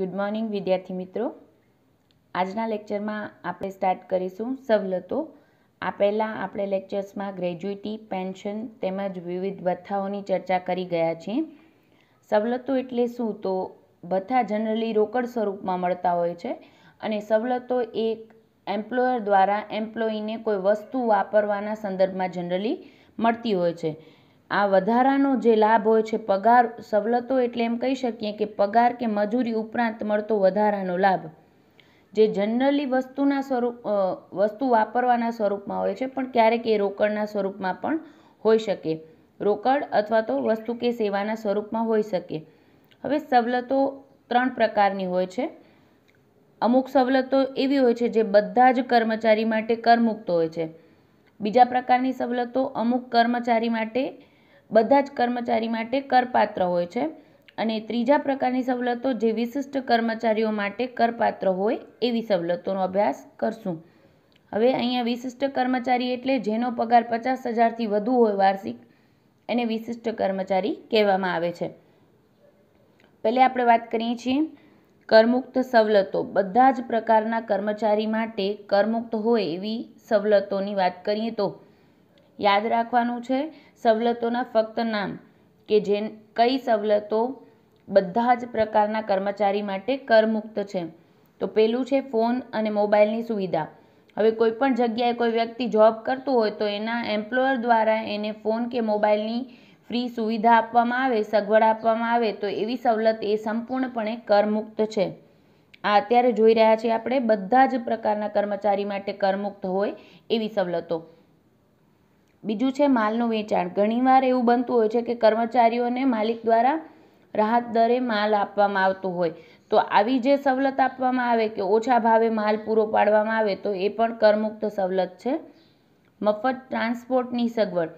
good morning વિદ્યાર્થી મિત્રો આજના લેક્ચરમાં આપણે સ્ટાર્ટ કરીશું સવલતો આ પહેલાં આપણે લેક્ચર્સમાં ગ્રેજ્યુટી પેન્શન તેમજ વિવિધ ભથ્થાઓની ચર્ચા કરી ગયા છીએ સવલતો એટલે શું તો ભથ્થા જનરલી રોકડ સ્વરૂપમાં મળતા હોય છે અને સવલતો એક એમ્પ્લોયર દ્વારા એમ્પ્લોયીને કોઈ વસ્તુ વાપરવાના સંદર્ભમાં જનરલી મળતી હોય છે આ વધારાનો જે લાભ હોય છે પગાર સવલતો એટલે એમ કહી શકીએ કે પગાર કે મજૂરી ઉપરાંત મળતો વધારાનો લાભ જે જનરલી વસ્તુના સ્વરૂપ વસ્તુ વાપરવાના સ્વરૂપમાં હોય છે પણ ક્યારેક એ રોકડના સ્વરૂપમાં પણ હોઈ શકે રોકડ અથવા તો વસ્તુ કે સેવાના સ્વરૂપમાં હોઈ શકે હવે સવલતો ત્રણ પ્રકારની હોય છે અમુક સવલતો એવી હોય છે જે બધા જ કર્મચારી માટે કરમુક્ત હોય છે બીજા પ્રકારની સવલતો અમુક કર્મચારી માટે બધા જ કર્મચારી માટે કરપાત્ર હોય છે અને ત્રીજા પ્રકારની સવલતો જે વિશિષ્ટ કર્મચારીઓ માટે કરપાત્ર હોય એવી સવલતોનો અભ્યાસ કરશું હવે અહીંયા વિશિષ્ટ કર્મચારી એટલે જેનો પગાર પચાસ હજારથી વધુ હોય વાર્ષિક એને વિશિષ્ટ કર્મચારી કહેવામાં આવે છે પહેલે આપણે વાત કરીએ છીએ કરમુક્ત સવલતો બધા જ પ્રકારના કર્મચારી માટે કરમુક્ત હોય એવી સવલતોની વાત કરીએ તો યાદ રાખવાનું છે સવલતોના ફક્ત નામ કે જે કઈ સવલતો બધા જ પ્રકારના કર્મચારી માટે કરમુક્ત છે તો પેલું છે ફોન અને મોબાઈલની સુવિધા હવે કોઈ પણ જગ્યાએ કોઈ વ્યક્તિ જોબ કરતું હોય તો એના એમ્પ્લોયર દ્વારા એને ફોન કે મોબાઈલની ફ્રી સુવિધા આપવામાં આવે સગવડ આપવામાં આવે તો એવી સવલત એ સંપૂર્ણપણે કરમુક્ત છે આ અત્યારે જોઈ રહ્યા છીએ આપણે બધા જ પ્રકારના કર્મચારી માટે કરમુક્ત હોય એવી સવલતો બીજું છે માલનું વેચાણ ઘણીવાર એવું બનતું હોય છે કે કર્મચારીઓને માલિક દ્વારા રાહત દરે માલ આપવામાં આવતો હોય તો આવી જે સવલત આપવામાં આવે કે ઓછા ભાવે માલ પૂરો પાડવામાં આવે તો એ પણ કરમુક્ત સવલત છે મફત ટ્રાન્સપોર્ટની સગવડ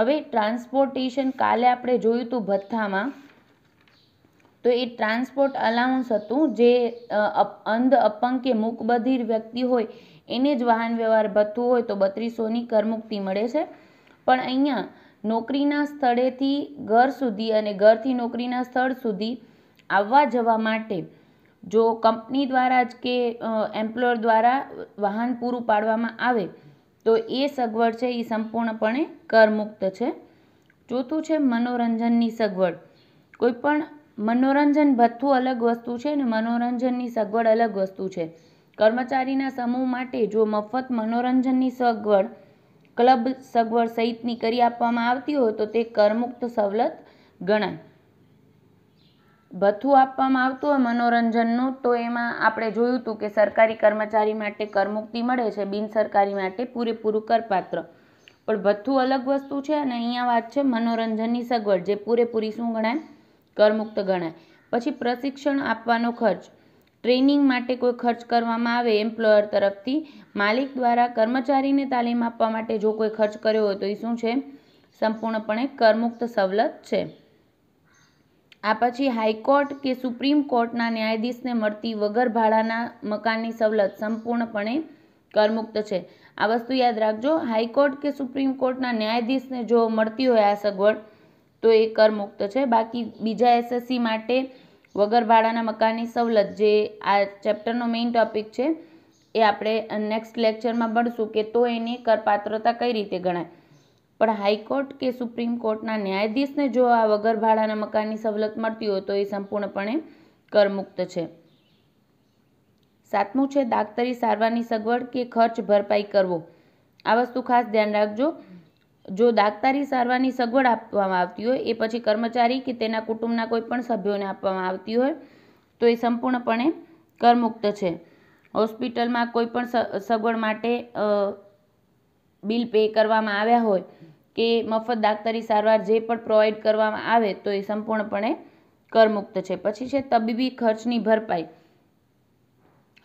હવે ટ્રાન્સપોર્ટેશન કાલે આપણે જોયું હતું ભથ્થામાં તો એ ટ્રાન્સપોર્ટ અલાઉન્સ હતું જે અંધ અપંગ કે મૂકબધિર વ્યક્તિ હોય એને જ વાહન વ્યવહાર ભથ્થું હોય તો બત્રીસોની કરમુક્તિ મળે છે પણ અહીંયા નોકરીના સ્થળેથી ઘર સુધી અને ઘરથી નોકરીના સ્થળ સુધી આવવા જવા માટે જો કંપની દ્વારા જ કે એમ્પ્લોયર દ્વારા વાહન પૂરું પાડવામાં આવે તો એ સગવડ છે એ સંપૂર્ણપણે કરમુક્ત છે ચોથું છે મનોરંજનની સગવડ કોઈપણ મનોરંજન ભથ્થું અલગ વસ્તુ છે અને મનોરંજનની સગવડ અલગ વસ્તુ છે કર્મચારીના સમૂહ માટે જો મફત મનોરંજનની સગવડ ક્લબ સગવડ સહિતની કરી આપવામાં આવતી હોય તો તે કરમુક્ત સવલત ગણાય ભથ્થું આપવામાં આવતું હોય મનોરંજનનું તો એમાં આપણે જોયું હતું કે સરકારી કર્મચારી માટે કરમુક્તિ મળે છે બિનસરકારી માટે પૂરેપૂરું કરપાત્ર પણ ભથ્થું અલગ વસ્તુ છે અને અહીંયા વાત છે મનોરંજનની સગવડ જે પૂરેપૂરી શું ગણાય કરમુક્ત ગણાય પછી પ્રશિક્ષણ આપવાનો ખર્ચ ટ્રેનિંગ માટે કોઈ ખર્ચ કરવામાં આવે એમ્પ્લોયર તરફથી માલિક દ્વારા કર્મચારીને તાલીમ આપવા માટે જો કોઈ ખર્ચ કર્યો હોય તો એ શું છે સંપૂર્ણપણે કરમુક્ત સવલત છે આ પછી હાઈકોર્ટ કે સુપ્રીમ કોર્ટના ન્યાયાધીશને મળતી વગર ભાડાના મકાનની સવલત સંપૂર્ણપણે કરમુક્ત છે આ વસ્તુ યાદ રાખજો હાઈકોર્ટ કે સુપ્રીમ કોર્ટના ન્યાયાધીશને જો મળતી હોય આ સગવડ તો એ કરમુક્ત છે બાકી બીજા એસએસસી માટે વગર ભાડાના મકાનની સવલત જે આ ચેપ્ટરનો મેઇન ટોપિક છે એ આપણે નેક્સ્ટ લેક્ચરમાં ભણશું કે તો એની કરપાત્રતા કઈ રીતે ગણાય પણ હાઈકોર્ટ કે સુપ્રીમ કોર્ટના ન્યાયાધીશને જો આ વગર ભાડાના મકાનની સવલત મળતી હોય તો એ સંપૂર્ણપણે કરમુક્ત છે સાતમું છે દાક્તરી સારવારની સગવડ કે ખર્ચ ભરપાઈ કરવો આ વસ્તુ ખાસ ધ્યાન રાખજો જો દાગતારી સારવારની સગવડ આપવામાં આવતી હોય એ પછી કર્મચારી કે તેના કુટુંબના કોઈપણ સભ્યોને આપવામાં આવતી હોય તો એ સંપૂર્ણપણે કરમુક્ત છે હોસ્પિટલમાં કોઈ પણ સગવડ માટે બિલ પે કરવામાં આવ્યા હોય કે મફત દાગતારી સારવાર જે પણ પ્રોવાઈડ કરવામાં આવે તો એ સંપૂર્ણપણે કરમુક્ત છે પછી છે તબીબી ખર્ચની ભરપાઈ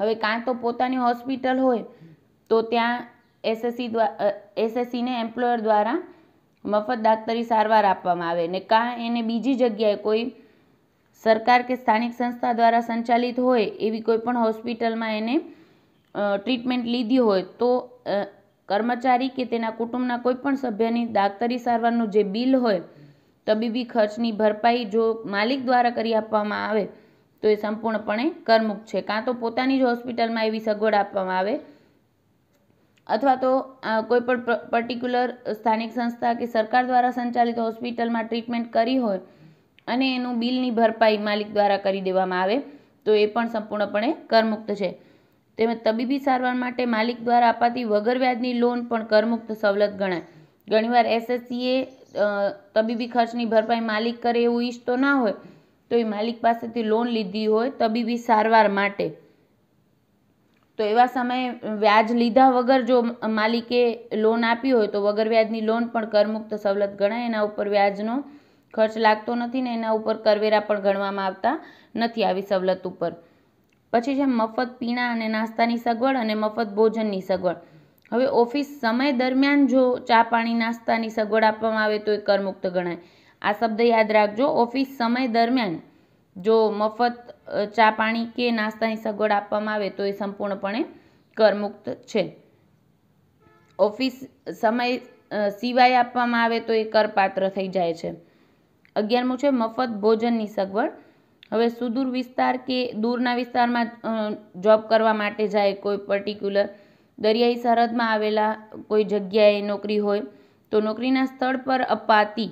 હવે કાં તો પોતાની હોસ્પિટલ હોય તો ત્યાં એસએસસી દ્વારા ને એમ્પ્લોયર દ્વારા મફત દાક્તરી સારવાર આપવામાં આવે ને કાં એને બીજી જગ્યાએ કોઈ સરકાર કે સ્થાનિક સંસ્થા દ્વારા સંચાલિત હોય એવી કોઈ પણ હોસ્પિટલમાં એને ટ્રીટમેન્ટ લીધી હોય તો કર્મચારી કે તેના કુટુંબના કોઈપણ સભ્યની દાક્તરી સારવારનું જે બિલ હોય તબીબી ખર્ચની ભરપાઈ જો માલિક દ્વારા કરી આપવામાં આવે તો એ સંપૂર્ણપણે કરમુક્ત છે કાં તો પોતાની જ હોસ્પિટલમાં એવી સગવડ આપવામાં આવે અથવા તો કોઈપણ પર્ટિક્યુલર સ્થાનિક સંસ્થા કે સરકાર દ્વારા સંચાલિત હોસ્પિટલમાં ટ્રીટમેન્ટ કરી હોય અને એનું બિલની ભરપાઈ માલિક દ્વારા કરી દેવામાં આવે તો એ પણ સંપૂર્ણપણે કરમુક્ત છે તેમજ તબીબી સારવાર માટે માલિક દ્વારા અપાતી વગર વ્યાજની લોન પણ કરમુક્ત સવલત ગણાય ઘણીવાર એસએસસીએ તબીબી ખર્ચની ભરપાઈ માલિક કરે એવું ઈચ્છતો ના હોય તો એ માલિક પાસેથી લોન લીધી હોય તબીબી સારવાર માટે તો એવા સમયે વ્યાજ લીધા વગર જો માલિકે લોન આપી હોય તો વગર વ્યાજની લોન પણ કરમુક્ત સવલત ગણાય એના ઉપર વ્યાજનો ખર્ચ લાગતો નથી ને એના ઉપર કરવેરા પણ ગણવામાં આવતા નથી આવી સવલત ઉપર પછી છે મફત પીણા અને નાસ્તાની સગવડ અને મફત ભોજનની સગવડ હવે ઓફિસ સમય દરમિયાન જો ચા પાણી નાસ્તાની સગવડ આપવામાં આવે તો એ કરમુક્ત ગણાય આ શબ્દ યાદ રાખજો ઓફિસ સમય દરમિયાન જો મફત ચા પાણી કે નાસ્તાની સગવડ આપવામાં આવે તો એ સંપૂર્ણપણે કરમુક્ત છે ઓફિસ સમય સિવાય આપવામાં આવે તો એ કરપાત્ર થઈ જાય છે અગિયારમું છે મફત ભોજનની સગવડ હવે સુદૂર વિસ્તાર કે દૂરના વિસ્તારમાં જોબ કરવા માટે જાય કોઈ પર્ટિક્યુલર દરિયાઈ સરહદમાં આવેલા કોઈ જગ્યાએ નોકરી હોય તો નોકરીના સ્થળ પર અપાતી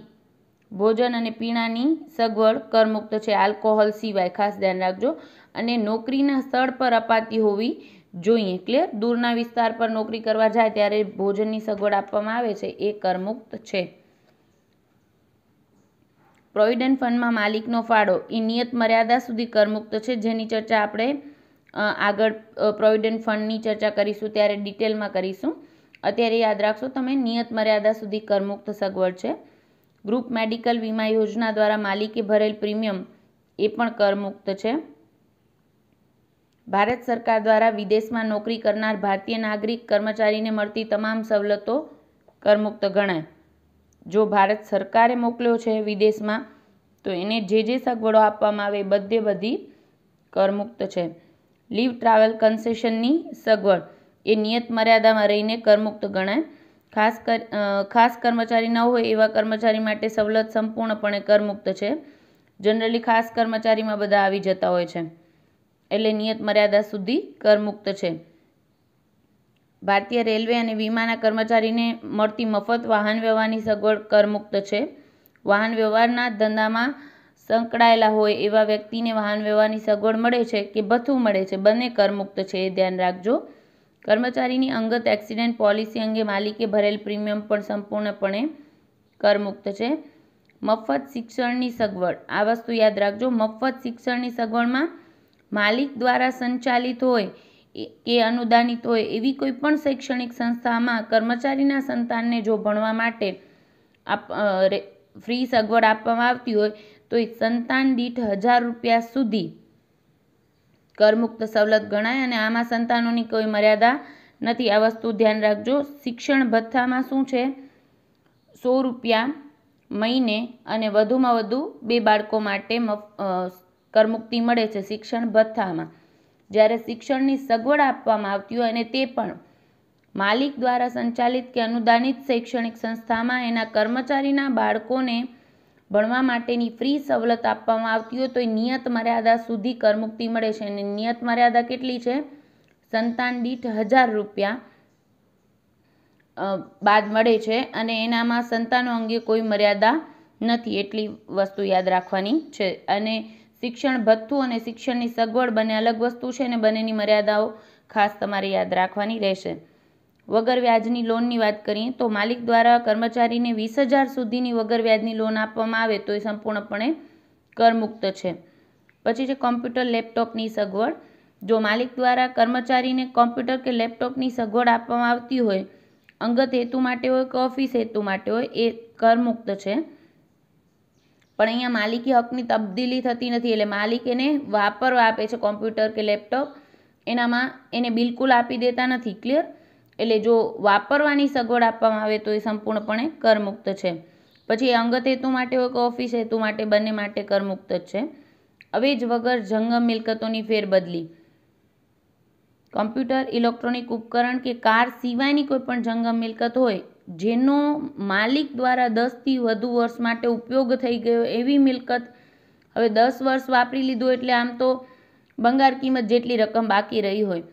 ભોજન અને પીણાની સગવડ કરમુક્ત છે આલ્કોહોલ સિવાય ખાસ ધ્યાન રાખજો અને નોકરીના સ્થળ પર અપાતી હોવી જોઈએ ક્લિયર દૂરના વિસ્તાર પર નોકરી કરવા જાય ત્યારે ભોજનની સગવડ આપવામાં આવે છે એ કરમુક્ત છે પ્રોવિડન્ટ ફંડમાં માલિકનો ફાળો એ નિયત મર્યાદા સુધી કરમુક્ત છે જેની ચર્ચા આપણે આગળ પ્રોવિડન્ટ ફંડની ચર્ચા કરીશું ત્યારે ડિટેલમાં કરીશું અત્યારે યાદ રાખશો તમે નિયત મર્યાદા સુધી કરમુક્ત સગવડ છે ગ્રુપ મેડિકલ વીમા યોજના દ્વારા માલિકે ભરેલ પ્રીમિયમ એ પણ કરમુક્ત છે ભારત સરકાર દ્વારા વિદેશમાં નોકરી કરનાર ભારતીય નાગરિક કર્મચારીને મળતી તમામ સવલતો કરમુક્ત ગણાય જો ભારત સરકારે મોકલ્યો છે વિદેશમાં તો એને જે જે સગવડો આપવામાં આવે બધે બધી કરમુક્ત છે લીવ ટ્રાવેલ કન્સેશનની સગવડ એ નિયત મર્યાદામાં રહીને કરમુક્ત ગણાય ખાસ કર ખાસ કર્મચારી ન હોય એવા કર્મચારી માટે સવલત સંપૂર્ણપણે કરમુક્ત છે જનરલી ખાસ કર્મચારીમાં બધા આવી જતા હોય છે એટલે નિયત મર્યાદા સુધી કરમુક્ત છે ભારતીય રેલવે અને વીમાના કર્મચારીને મળતી મફત વાહન વ્યવહારની સગવડ કરમુક્ત છે વાહન વ્યવહારના ધંધામાં સંકળાયેલા હોય એવા વ્યક્તિને વાહન વ્યવહારની સગવડ મળે છે કે ભથ્થું મળે છે બંને કરમુક્ત છે એ ધ્યાન રાખજો કર્મચારીની અંગત એક્સિડન્ટ પોલિસી અંગે માલિકે ભરેલ પ્રીમિયમ પણ સંપૂર્ણપણે કરમુક્ત છે મફત શિક્ષણની સગવડ આ વસ્તુ યાદ રાખજો મફત શિક્ષણની સગવડમાં માલિક દ્વારા સંચાલિત હોય કે અનુદાનિત હોય એવી કોઈ પણ શૈક્ષણિક સંસ્થામાં કર્મચારીના સંતાનને જો ભણવા માટે આપ ફ્રી સગવડ આપવામાં આવતી હોય તો એ સંતાન દીઠ હજાર રૂપિયા સુધી કરમુક્ત સવલત ગણાય અને આમાં સંતાનોની કોઈ મર્યાદા નથી આ વસ્તુ ધ્યાન રાખજો શિક્ષણ ભથ્થામાં શું છે સો રૂપિયા મહિને અને વધુમાં વધુ બે બાળકો માટે કરમુક્તિ મળે છે શિક્ષણ ભથ્થામાં જ્યારે શિક્ષણની સગવડ આપવામાં આવતી હોય અને તે પણ માલિક દ્વારા સંચાલિત કે અનુદાનિત શૈક્ષણિક સંસ્થામાં એના કર્મચારીના બાળકોને ભણવા માટેની ફ્રી સવલત આપવામાં આવતી હોય તો નિયત મર્યાદા સુધી કરમુક્તિ મળે છે અને નિયત મર્યાદા કેટલી છે સંતાન દીઠ હજાર રૂપિયા બાદ મળે છે અને એનામાં સંતાનો અંગે કોઈ મર્યાદા નથી એટલી વસ્તુ યાદ રાખવાની છે અને શિક્ષણ ભથ્થું અને શિક્ષણની સગવડ બંને અલગ વસ્તુ છે અને બંનેની મર્યાદાઓ ખાસ તમારે યાદ રાખવાની રહેશે વગર વ્યાજની લોનની વાત કરીએ તો માલિક દ્વારા કર્મચારીને વીસ હજાર સુધીની વગર વ્યાજની લોન આપવામાં આવે તો એ સંપૂર્ણપણે કરમુક્ત છે પછી છે કોમ્પ્યુટર લેપટોપની સગવડ જો માલિક દ્વારા કર્મચારીને કોમ્પ્યુટર કે લેપટોપની સગવડ આપવામાં આવતી હોય અંગત હેતુ માટે હોય કે ઓફિસ હેતુ માટે હોય એ કરમુક્ત છે પણ અહીંયા માલિકી હકની તબદીલી થતી નથી એટલે માલિક એને વાપરવા આપે છે કોમ્પ્યુટર કે લેપટોપ એનામાં એને બિલકુલ આપી દેતા નથી ક્લિયર એટલે જો વાપરવાની સગવડ આપવામાં આવે તો એ સંપૂર્ણપણે કરમુક્ત છે પછી અંગત હેતુ માટે હોય કે ઓફિસ હેતુ માટે બંને માટે કરમુક્ત જ છે હવે જ વગર જંગમ મિલકતોની ફેરબદલી કોમ્પ્યુટર ઇલેક્ટ્રોનિક ઉપકરણ કે કાર સિવાયની કોઈપણ જંગમ મિલકત હોય જેનો માલિક દ્વારા દસથી વધુ વર્ષ માટે ઉપયોગ થઈ ગયો એવી મિલકત હવે દસ વર્ષ વાપરી લીધું એટલે આમ તો બંગાર કિંમત જેટલી રકમ બાકી રહી હોય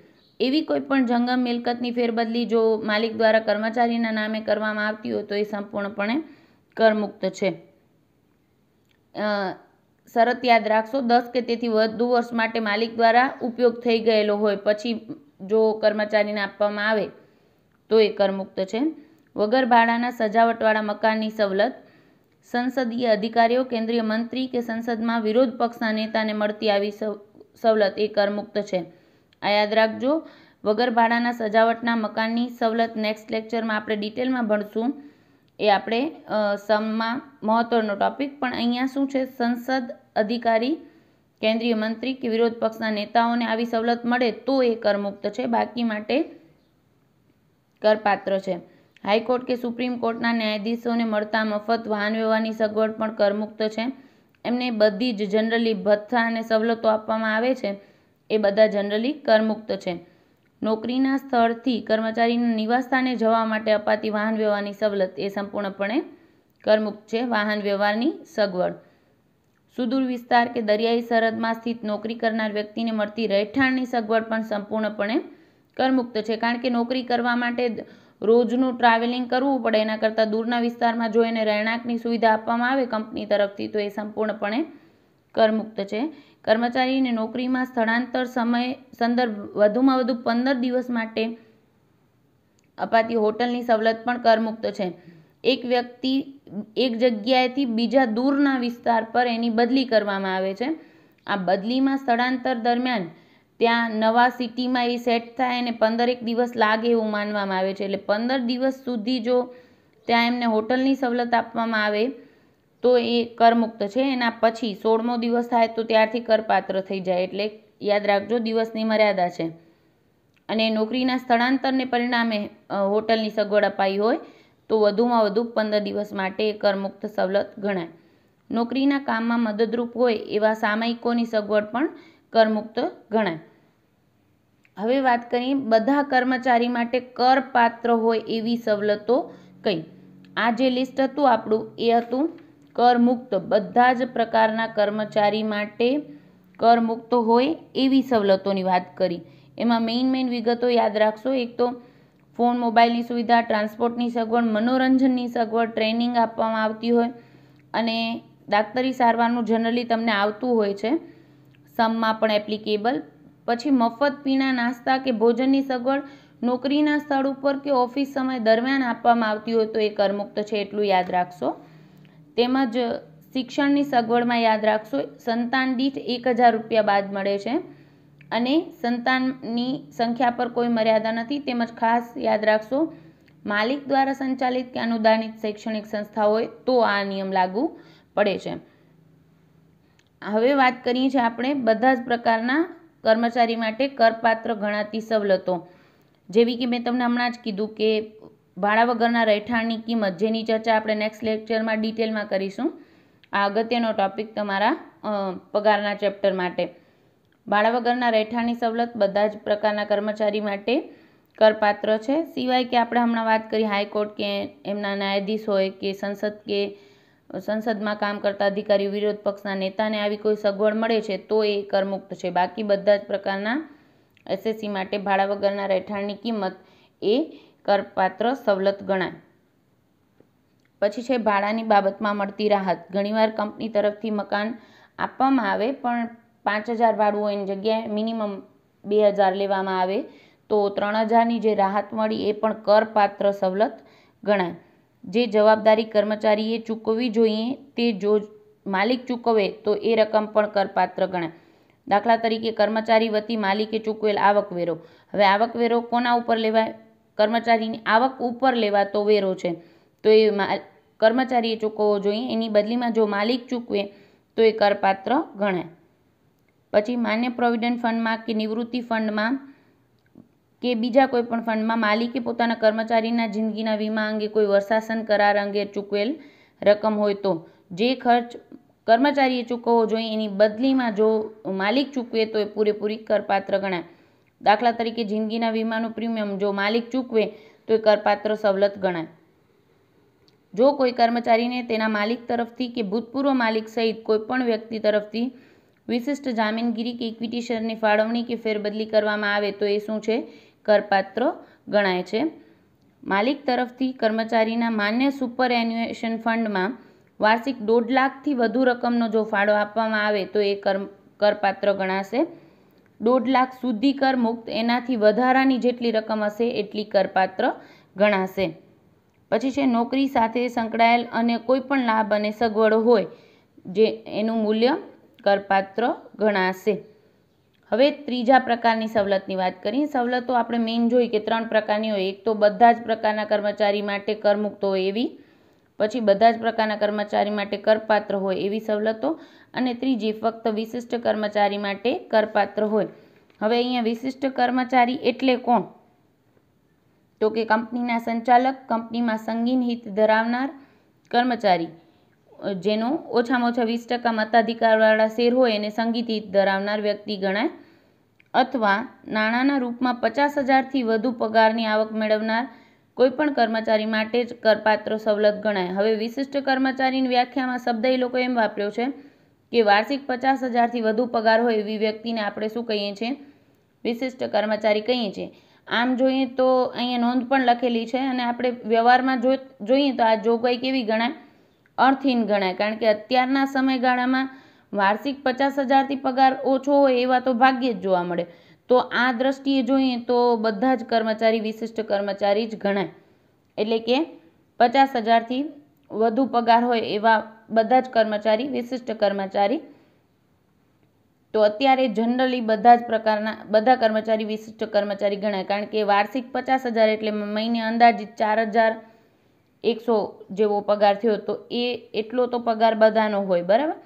એવી કોઈપણ જંગમ મિલકતની ફેરબદલી જો માલિક દ્વારા કર્મચારીના નામે કરવામાં આવતી હોય તો એ સંપૂર્ણપણે કરમુક્ત છે શરત યાદ રાખશો દસ કે તેથી વધુ વર્ષ માટે માલિક દ્વારા ઉપયોગ થઈ ગયેલો હોય પછી જો કર્મચારીને આપવામાં આવે તો એ કરમુક્ત છે વગર ભાડાના સજાવટવાળા મકાનની સવલત સંસદીય અધિકારીઓ કેન્દ્રીય મંત્રી કે સંસદમાં વિરોધ પક્ષના નેતાને મળતી આવી સવલત એ કરમુક્ત છે આ યાદ રાખજો વગર ભાડાના સજાવટના મકાનની સવલત નેક્સ્ટ લેક્ચરમાં આપણે ડિટેલમાં ભણશું એ આપણે સમમાં મહત્ત્વનો ટોપિક પણ અહીંયા શું છે સંસદ અધિકારી કેન્દ્રીય મંત્રી કે વિરોધ પક્ષના નેતાઓને આવી સવલત મળે તો એ કરમુક્ત છે બાકી માટે કરપાત્ર છે હાઈકોર્ટ કે સુપ્રીમ કોર્ટના ન્યાયાધીશોને મળતા મફત વાહન વ્યવહારની સગવડ પણ કરમુક્ત છે એમને બધી જ જનરલી ભથ્થા અને સવલતો આપવામાં આવે છે એ બધા જનરલી કરમુક્ત છે નોકરીના સ્થળથી કર્મચારીના નિવાસસ્થાને જવા માટે અપાતી વાહન વ્યવહારની સવલત એ સંપૂર્ણપણે કરમુક્ત છે વાહન વ્યવહારની સગવડ સુદૂર વિસ્તાર કે દરિયાઈ સરહદમાં સ્થિત નોકરી કરનાર વ્યક્તિને મળતી રહેઠાણની સગવડ પણ સંપૂર્ણપણે કરમુક્ત છે કારણ કે નોકરી કરવા માટે રોજનું ટ્રાવેલિંગ કરવું પડે એના કરતાં દૂરના વિસ્તારમાં જો એને રહેણાંકની સુવિધા આપવામાં આવે કંપની તરફથી તો એ સંપૂર્ણપણે કરમુક્ત છે કર્મચારીને નોકરીમાં સ્થળાંતર સમય સંદર્ભ વધુમાં વધુ પંદર દિવસ માટે અપાતી હોટલની સવલત પણ કરમુક્ત છે એક વ્યક્તિ એક જગ્યાએથી બીજા દૂરના વિસ્તાર પર એની બદલી કરવામાં આવે છે આ બદલીમાં સ્થળાંતર દરમિયાન ત્યાં નવા સિટીમાં એ સેટ થાય અને પંદર એક દિવસ લાગે એવું માનવામાં આવે છે એટલે પંદર દિવસ સુધી જો ત્યાં એમને હોટલની સવલત આપવામાં આવે તો એ કરમુક્ત છે એના પછી સોળમો દિવસ થાય તો ત્યારથી કરપાત્ર થઈ જાય એટલે યાદ રાખજો દિવસની મર્યાદા છે અને નોકરીના સ્થળાંતરને પરિણામે હોટલની સગવડ અપાઈ હોય તો વધુમાં વધુ પંદર દિવસ માટે કરમુક્ત સવલત ગણાય નોકરીના કામમાં મદદરૂપ હોય એવા સામયિકોની સગવડ પણ કરમુક્ત ગણાય હવે વાત કરીએ બધા કર્મચારી માટે કરપાત્ર હોય એવી સવલતો કઈ આ જે લિસ્ટ હતું આપણું એ હતું કરમુક્ત બધા જ પ્રકારના કર્મચારી માટે કરમુક્ત હોય એવી સવલતોની વાત કરી એમાં મેઇન મેઇન વિગતો યાદ રાખશો એક તો ફોન મોબાઈલની સુવિધા ટ્રાન્સપોર્ટની સગવડ મનોરંજનની સગવડ ટ્રેનિંગ આપવામાં આવતી હોય અને દાક્તરી સારવારનું જનરલી તમને આવતું હોય છે સમમાં પણ એપ્લિકેબલ પછી મફત પીણા નાસ્તા કે ભોજનની સગવડ નોકરીના સ્થળ ઉપર કે ઓફિસ સમય દરમિયાન આપવામાં આવતી હોય તો એ કરમુક્ત છે એટલું યાદ રાખશો તેમજ શિક્ષણની સગવડમાં યાદ રાખશો સંતાન દીઠ એક હજાર રૂપિયા બાદ મળે છે અને સંતાનની સંખ્યા પર કોઈ મર્યાદા નથી તેમજ ખાસ યાદ રાખશો માલિક દ્વારા સંચાલિત કે અનુદાનિત શૈક્ષણિક સંસ્થા હોય તો આ નિયમ લાગુ પડે છે હવે વાત કરીએ છીએ આપણે બધા જ પ્રકારના કર્મચારી માટે કરપાત્ર ગણાતી સવલતો જેવી કે મેં તમને હમણાં જ કીધું કે ભાડા વગરના રહેઠાણની કિંમત જેની ચર્ચા આપણે નેક્સ્ટ લેક્ચરમાં ડિટેલમાં કરીશું આ અગત્યનો ટોપિક તમારા પગારના ચેપ્ટર માટે ભાડા વગરના રહેઠાણની સવલત બધા જ પ્રકારના કર્મચારી માટે કરપાત્ર છે સિવાય કે આપણે હમણાં વાત કરી હાઈકોર્ટ કે એમના ન્યાયાધીશ હોય કે સંસદ કે સંસદમાં કામ કરતા અધિકારી વિરોધ પક્ષના નેતાને આવી કોઈ સગવડ મળે છે તો એ કરમુક્ત છે બાકી બધા જ પ્રકારના એસએસસી માટે ભાડા વગરના રહેઠાણની કિંમત એ કરપાત્ર સવલત ગણાય પછી છે ભાડાની બાબતમાં મળતી રાહત ઘણીવાર કંપની તરફથી મકાન આપવામાં આવે પણ પાંચ હજાર ભાડું હોય એની જગ્યાએ મિનિમમ બે હજાર લેવામાં આવે તો ત્રણ હજારની જે રાહત મળી એ પણ કરપાત્ર સવલત ગણાય જે જવાબદારી કર્મચારીએ ચૂકવવી જોઈએ તે જો માલિક ચૂકવે તો એ રકમ પણ કરપાત્ર ગણાય દાખલા તરીકે કર્મચારી વતી માલિકે ચૂકવેલ આવકવેરો હવે આવકવેરો કોના ઉપર લેવાય કર્મચારીની આવક ઉપર લેવાતો વેરો છે તો એ કર્મચારીએ ચૂકવવો જોઈએ એની બદલીમાં જો માલિક ચૂકવે તો એ કરપાત્ર ગણાય પછી માન્ય પ્રોવિડન્ટ ફંડમાં કે નિવૃત્તિ ફંડમાં કે બીજા કોઈ પણ ફંડમાં માલિકે પોતાના કર્મચારીના જિંદગીના વીમા અંગે કોઈ વર્ષાસન કરાર અંગે ચૂકવેલ રકમ હોય તો જે ખર્ચ કર્મચારીએ ચૂકવવો જોઈએ એની બદલીમાં જો માલિક ચૂકવે તો એ પૂરેપૂરી કરપાત્ર ગણાય દાખલા તરીકે જિંદગીના વીમાનું પ્રીમિયમ જો માલિક ચૂકવે તો એ કરપાત્ર સવલત ગણાય જો કોઈ કર્મચારીને તેના માલિક તરફથી કે ભૂતપૂર્વ માલિક સહિત કોઈપણ વ્યક્તિ તરફથી વિશિષ્ટ જામીનગીરી કે ઇક્વિટી શેરની ફાળવણી કે ફેરબદલી કરવામાં આવે તો એ શું છે કરપાત્ર ગણાય છે માલિક તરફથી કર્મચારીના માન્ય સુપર એન્યુએશન ફંડમાં વાર્ષિક દોઢ લાખથી વધુ રકમનો જો ફાળો આપવામાં આવે તો એ કરપાત્ર ગણાશે દોઢ લાખ સુધી કર મુક્ત એનાથી વધારાની જેટલી રકમ હશે એટલી કરપાત્ર ગણાશે પછી છે નોકરી સાથે સંકળાયેલ અને કોઈપણ લાભ અને સગવડો હોય જે એનું મૂલ્ય કરપાત્ર ગણાશે હવે ત્રીજા પ્રકારની સવલતની વાત કરીએ સવલતો આપણે મેઇન જોઈ કે ત્રણ પ્રકારની હોય એક તો બધા જ પ્રકારના કર્મચારી માટે કરમુક્ત હોય એવી પછી બધા જ પ્રકારના કર્મચારી માટે કરપાત્ર હોય એવી સવલતો અને ત્રીજી ફક્ત વિશિષ્ટ કર્મચારી માટે કરપાત્ર હોય હવે અહીંયા વિશિષ્ટ કર્મચારી એટલે કોણ તો કે કંપનીના સંચાલક કંપનીમાં સંગીન હિત ધરાવનાર કર્મચારી જેનો ઓછામાં ઓછા વીસ ટકા મતાધિકારવાળા શેર હોય એને સંગીત હિત ધરાવનાર વ્યક્તિ ગણાય અથવા નાણાંના રૂપમાં પચાસ હજારથી વધુ પગારની આવક મેળવનાર કોઈપણ કર્મચારી માટે જ કરપાત્ર સવલત ગણાય હવે વિશિષ્ટ કર્મચારીની વ્યાખ્યામાં શબ્દ એ લોકો એમ વાપર્યો છે કે વાર્ષિક પચાસ હજારથી વધુ પગાર હોય એવી વ્યક્તિને આપણે શું કહીએ છીએ વિશિષ્ટ કર્મચારી કહીએ છીએ આમ જોઈએ તો અહીંયા નોંધ પણ લખેલી છે અને આપણે વ્યવહારમાં જો જોઈએ તો આ જોગવાઈ કેવી ગણાય અર્થહીન ગણાય કારણ કે અત્યારના સમયગાળામાં વાર્ષિક પચાસ હજારથી પગાર ઓછો હોય એવા તો ભાગ્યે જ જોવા મળે તો આ દ્રષ્ટિએ જોઈએ તો બધા જ કર્મચારી વિશિષ્ટ કર્મચારી જ ગણાય એટલે કે પચાસ હજારથી વધુ પગાર હોય એવા બધા જ કર્મચારી વિશિષ્ટ કર્મચારી તો અત્યારે જનરલી બધા જ પ્રકારના બધા કર્મચારી વિશિષ્ટ કર્મચારી ગણાય કારણ કે વાર્ષિક પચાસ હજાર એટલે મહિને અંદાજિત ચાર હજાર એકસો જેવો પગાર થયો તો એ એટલો તો પગાર બધાનો હોય બરાબર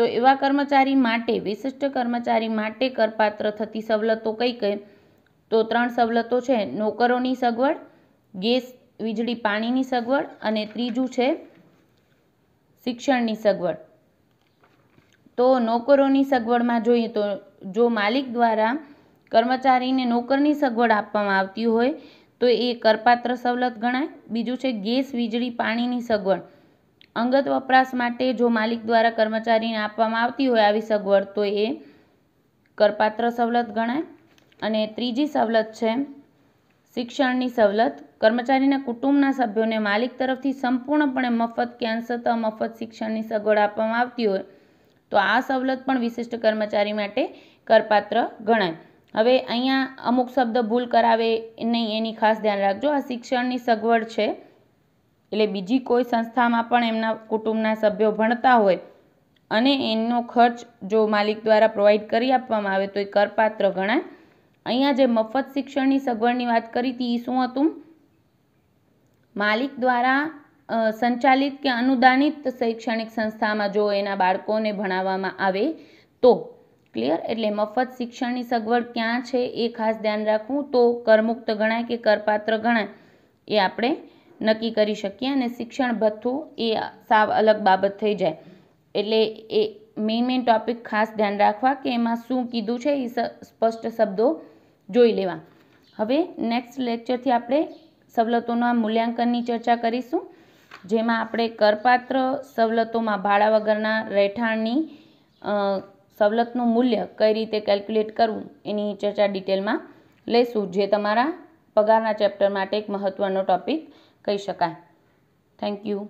તો એવા કર્મચારી માટે વિશિષ્ટ કર્મચારી માટે કરપાત્ર થતી સવલતો કઈ કઈ તો ત્રણ સવલતો છે નોકરોની સગવડ ગેસ વીજળી પાણીની સગવડ અને ત્રીજું છે શિક્ષણની સગવડ તો નોકરોની સગવડમાં જોઈએ તો જો માલિક દ્વારા કર્મચારીને નોકરની સગવડ આપવામાં આવતી હોય તો એ કરપાત્ર સવલત ગણાય બીજું છે ગેસ વીજળી પાણીની સગવડ અંગત વપરાશ માટે જો માલિક દ્વારા કર્મચારીને આપવામાં આવતી હોય આવી સગવડ તો એ કરપાત્ર સવલત ગણાય અને ત્રીજી સવલત છે શિક્ષણની સવલત કર્મચારીના કુટુંબના સભ્યોને માલિક તરફથી સંપૂર્ણપણે મફત કે અંશતઃ મફત શિક્ષણની સગવડ આપવામાં આવતી હોય તો આ સવલત પણ વિશિષ્ટ કર્મચારી માટે કરપાત્ર ગણાય હવે અહીંયા અમુક શબ્દ ભૂલ કરાવે નહીં એની ખાસ ધ્યાન રાખજો આ શિક્ષણની સગવડ છે એટલે બીજી કોઈ સંસ્થામાં પણ એમના કુટુંબના સભ્યો ભણતા હોય અને એનો ખર્ચ જો માલિક દ્વારા પ્રોવાઈડ કરી આપવામાં આવે તો એ કરપાત્ર ગણાય અહીંયા જે મફત શિક્ષણની સગવડની વાત કરી હતી એ શું હતું માલિક દ્વારા સંચાલિત કે અનુદાનિત શૈક્ષણિક સંસ્થામાં જો એના બાળકોને ભણાવવામાં આવે તો ક્લિયર એટલે મફત શિક્ષણની સગવડ ક્યાં છે એ ખાસ ધ્યાન રાખવું તો કરમુક્ત ગણાય કે કરપાત્ર ગણાય એ આપણે નક્કી કરી શકીએ અને શિક્ષણ ભથ્થું એ સાવ અલગ બાબત થઈ જાય એટલે એ મેઇન મેઇન ટોપિક ખાસ ધ્યાન રાખવા કે એમાં શું કીધું છે એ સ્પષ્ટ શબ્દો જોઈ લેવા હવે નેક્સ્ટ લેક્ચરથી આપણે સવલતોના મૂલ્યાંકનની ચર્ચા કરીશું જેમાં આપણે કરપાત્ર સવલતોમાં ભાડા વગરના રહેઠાણની સવલતનું મૂલ્ય કઈ રીતે કેલ્ક્યુલેટ કરવું એની ચર્ચા ડિટેલમાં લઈશું જે તમારા પગારના ચેપ્ટર માટે એક મહત્ત્વનો ટૉપિક કહી શકાય થેન્ક યુ